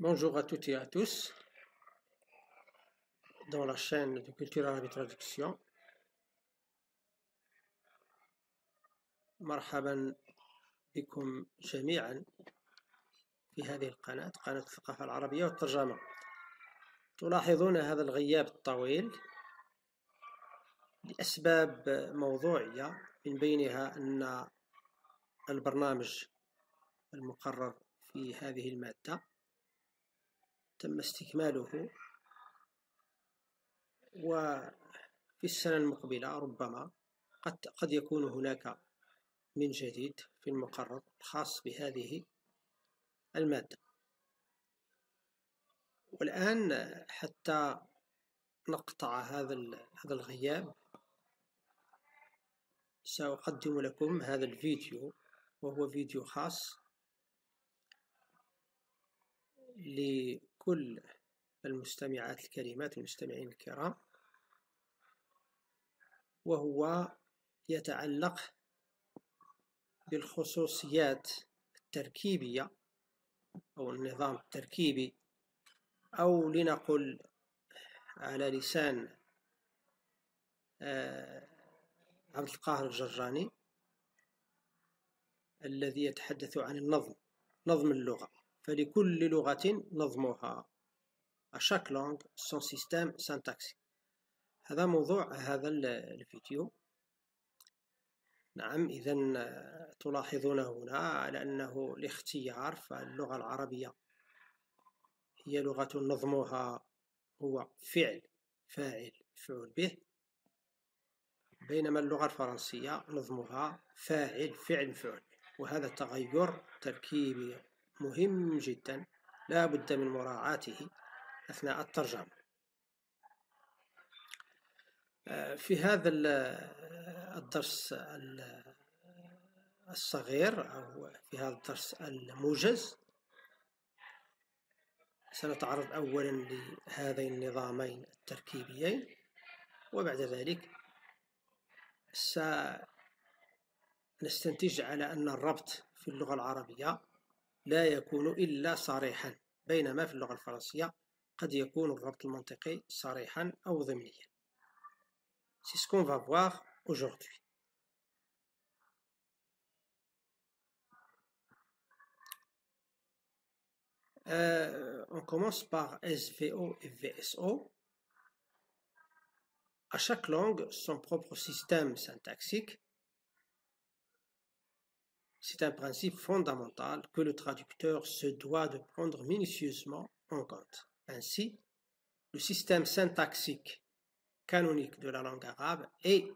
Bonjour à toutes et à tous dans la chaîne de Culture Arabe et Traduction. مرحبا بكم جميعا في هذه القناة قناة الثقافة العربية والترجمة تلاحظون هذا الغياب الطويل لأسباب موضوعية من بينها أن البرنامج المقرر في هذه المادة تم استكماله وفي السنة المقبلة ربما قد, قد يكون هناك من جديد في المقرر الخاص بهذه المادة والآن حتى نقطع هذا هذا الغياب سأقدم لكم هذا الفيديو وهو فيديو خاص ل كل المستمعات الكريمات المستمعين الكرام وهو يتعلق بالخصوصيات التركيبية أو النظام التركيبي أو لنقل على لسان آه، عبد القاهر الجراني الذي يتحدث عن النظم نظم اللغة فلكل لغة نظمها à chaque langue son système syntaxique هذا موضوع هذا الفيديو نعم إذا تلاحظون هنا على أنه الاختيار فاللغة العربية هي لغة نظمها هو فعل فاعل مفعول به بينما اللغة الفرنسية نظمها فاعل فعل مفعول وهذا تغير تركيبي مهم جدا لا بد من مراعاته أثناء الترجمة آه، في هذا الدرس الصغير أو في هذا الدرس الموجز سنتعرض أولا لهذين النظامين التركيبيين وبعد ذلك سنستنتج على أن الربط في اللغة العربية لا يكون إلا صريحا بينما في اللغة الفرنسية قد يكون الربط المنطقي صريحا أو ضمنيا C'est ce qu'on va voir aujourd'hui. Euh, on commence par SVO et VSO. À chaque langue, son propre système syntaxique C'est un principe fondamental que le traducteur se doit de prendre minutieusement en compte. Ainsi, le système syntaxique canonique de la langue arabe est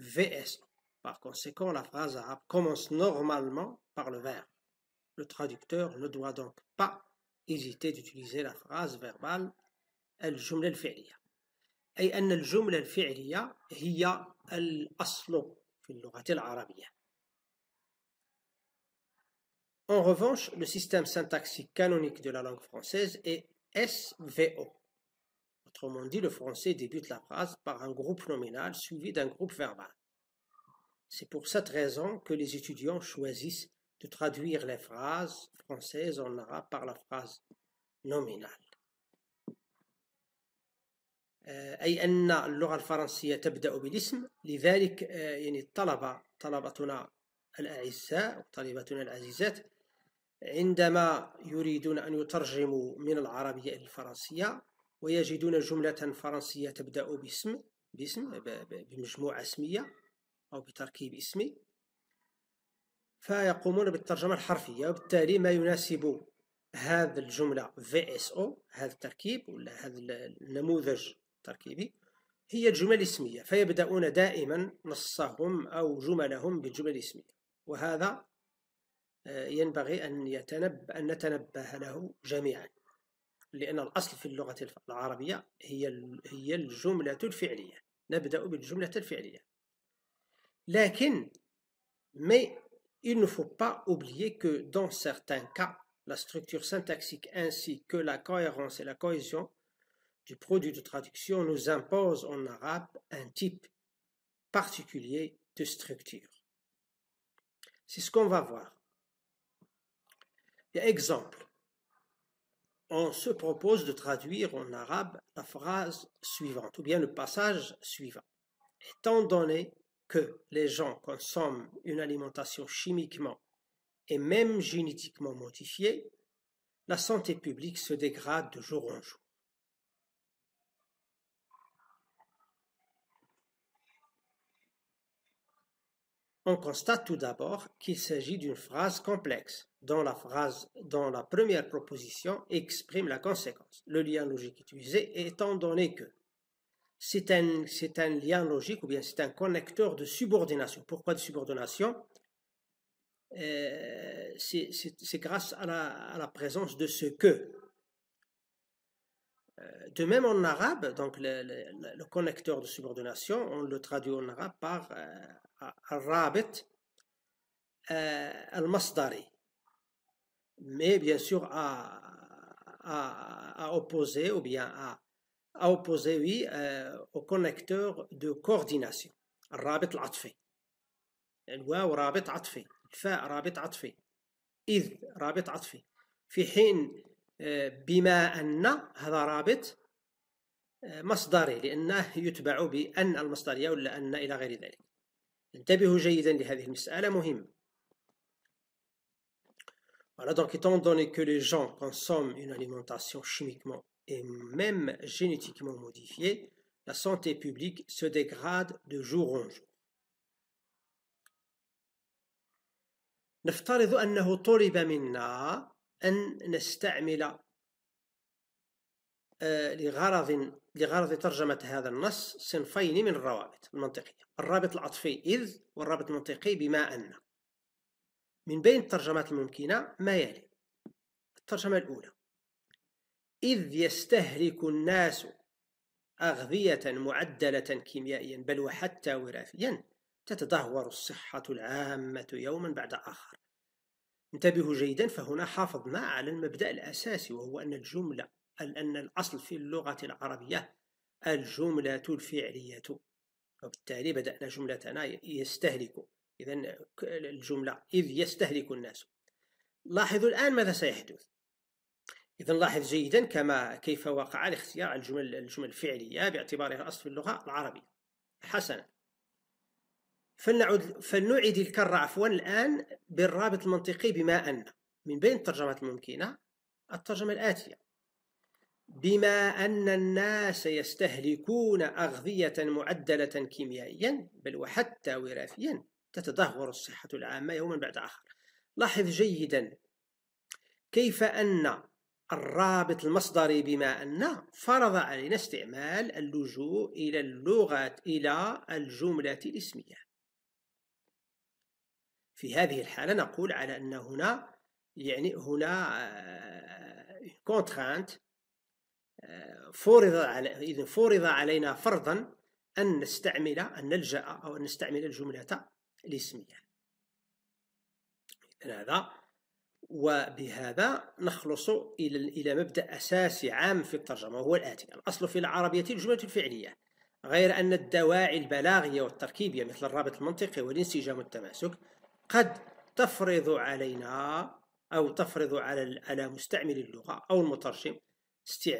VS. Par conséquent, la phrase arabe commence normalement par le verbe. Le traducteur ne doit donc pas hésiter d'utiliser la phrase verbale al-fi'liya. أي أن الجملة الفعلية هي الأصل في اللغة العربية en revanche, le système syntaxique canonique de la langue française est SVO. Autrement dit, le français débute la phrase par un groupe nominal suivi d'un groupe verbal. C'est pour cette raison que les étudiants choisissent de traduire les phrases françaises en arabe par la phrase nominale. أي أن اللغة الفرنسية تبدأ بالاسم لذلك يعني الطلبة طلبتنا الأعزاء العزيزات عندما يريدون أن يترجموا من العربية إلى الفرنسية ويجدون جملة فرنسية تبدأ باسم باسم بمجموعة اسمية أو بتركيب اسمي فيقومون بالترجمة الحرفية وبالتالي ما يناسب هذه الجملة VSO هذا التركيب ولا هذا النموذج التركيبي هي الجمل الاسمية فيبدأون دائما نصهم أو جملهم بالجمل الاسمية وهذا mais il ne faut pas oublier que dans certains cas la structure syntaxique ainsi que la cohérence et la cohésion du produit de traduction nous impose en arabe un type particulier de structure. C'est ce qu'on va voir. Exemple, on se propose de traduire en arabe la phrase suivante, ou bien le passage suivant. Étant donné que les gens consomment une alimentation chimiquement et même génétiquement modifiée, la santé publique se dégrade de jour en jour. On constate tout d'abord qu'il s'agit d'une phrase complexe, dont la phrase la première proposition exprime la conséquence, le lien logique utilisé étant donné que. C'est un, c'est un lien logique ou bien c'est un connecteur de subordination. Pourquoi de subordination euh, c'est, grâce à la, présence de ce que. Euh, de même en arabe, donc le, connecteur de subordination, on le traduit en arabe par euh, الرابط آه، المصدري مي بيان سور ا à, à opposer ou bien à, à opposer oui euh, au connecteur de coordination الرابط العطفي الواو رابط عطفي الفاء رابط عطفي إذ رابط عطفي في حين آه، بما أن هذا رابط آه، مصدري لأنه يتبع بأن المصدرية ولا أن إلى غير ذلك Voilà, donc étant donné que les gens consomment une alimentation chimiquement et même génétiquement modifiée, la santé publique se dégrade de jour en jour. آه، لغرض لغرض ترجمة هذا النص صنفين من الروابط المنطقية الرابط العطفي إذ والرابط المنطقي بما أن من بين الترجمات الممكنة ما يلي الترجمة الأولى إذ يستهلك الناس أغذية معدلة كيميائيا بل وحتى وراثيا تتدهور الصحة العامة يوما بعد آخر انتبهوا جيدا فهنا حافظنا على المبدأ الأساسي وهو أن الجملة أن الأصل في اللغة العربية الجملة الفعلية وبالتالي بدأنا جملتنا يستهلك إذا الجملة إذ يستهلك الناس لاحظوا الآن ماذا سيحدث إذا لاحظ جيدا كما كيف وقع الاختيار الجمل الجمل الفعلية باعتبارها أصل في اللغة العربية حسنا فلنعد فلنعيد الكرة عفوا الآن بالرابط المنطقي بما أن من بين الترجمات الممكنة الترجمة الآتية بما أن الناس يستهلكون أغذية معدلة كيميائيا بل وحتى وراثيا تتدهور الصحة العامة يوما بعد آخر لاحظ جيدا كيف أن الرابط المصدري بما أن فرض علينا استعمال اللجوء إلى اللغات إلى الجملة الاسمية في هذه الحالة نقول على أن هنا يعني هنا كونترانت آه، فرض على إذا فرض علينا فرضا أن نستعمل أن نلجأ أو أن نستعمل الجملة الاسمية هذا وبهذا نخلص إلى إلى مبدأ أساسي عام في الترجمة وهو الآتي الأصل في العربية الجملة الفعلية غير أن الدواعي البلاغية والتركيبية مثل الرابط المنطقي والانسجام والتماسك قد تفرض علينا أو تفرض على على مستعمل اللغة أو المترجم On sait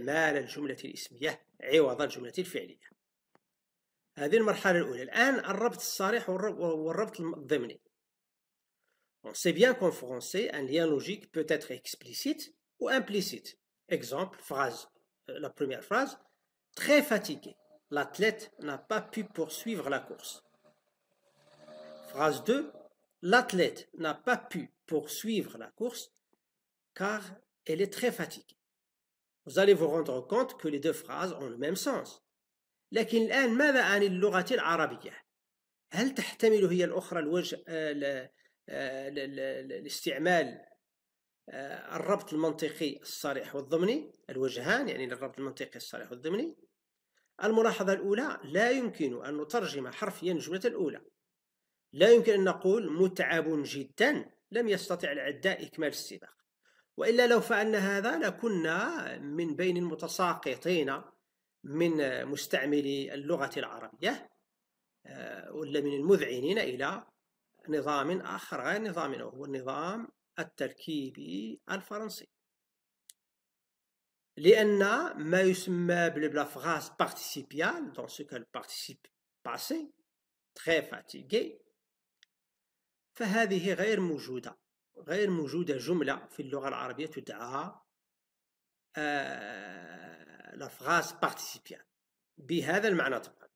bien qu'en français, un lien logique peut être explicite ou implicite. Exemple, phrase, euh, la première phrase, très fatigué, l'athlète n'a pas pu poursuivre la course. Phrase 2, l'athlète n'a pas pu poursuivre la course car elle est très fatiguée. Vous allez vous rendre compte que les deux phrases ont le même sens. لكن الآن ماذا عن اللغة العربية؟ هل تحتمل هي الأخرى الوجه آه، آه، الاستعمال آه، الربط المنطقي الصريح والضمني الوجهان يعني الربط المنطقي الصريح والضمني الملاحظة الأولى لا يمكن أن نترجم حرفيا الجملة الأولى لا يمكن أن نقول متعب جدا لم يستطع العداء إكمال السباق وإلا لو فعلنا هذا لكنا من بين المتساقطين من مستعملي اللغة العربية آه، ولا من المذعنين إلى نظام آخر غير نظامنا وهو النظام التركيبي الفرنسي لأن ما يسمى بالبلافغاز بارتيسيبيال دون سو البارتيسيب باسي تخي فاتيغي فهذه غير موجودة غير موجودة جملة في اللغة العربية تدعى لفغاس بارتيسيبيان بهذا المعنى طبعا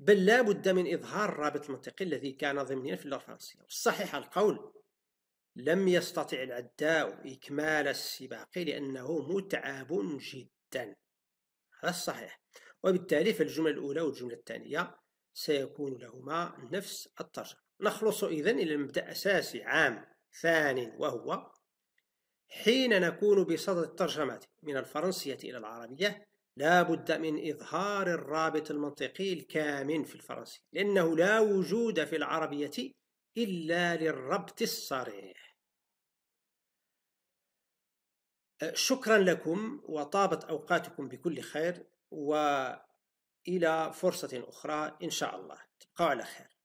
بل لا بد من إظهار الرابط المنطقي الذي كان ضمنيا في اللغة الفرنسية والصحيح القول لم يستطع العداء إكمال السباق لأنه متعب جدا هذا الصحيح وبالتالي فالجملة الأولى والجملة الثانية سيكون لهما نفس الترجمة نخلص إذن إلى مبدأ أساسي عام ثاني وهو حين نكون بصدد الترجمة من الفرنسية إلى العربية لا بد من إظهار الرابط المنطقي الكامن في الفرنسي لأنه لا وجود في العربية إلا للربط الصريح شكرا لكم وطابت أوقاتكم بكل خير وإلى فرصة أخرى إن شاء الله تبقوا على خير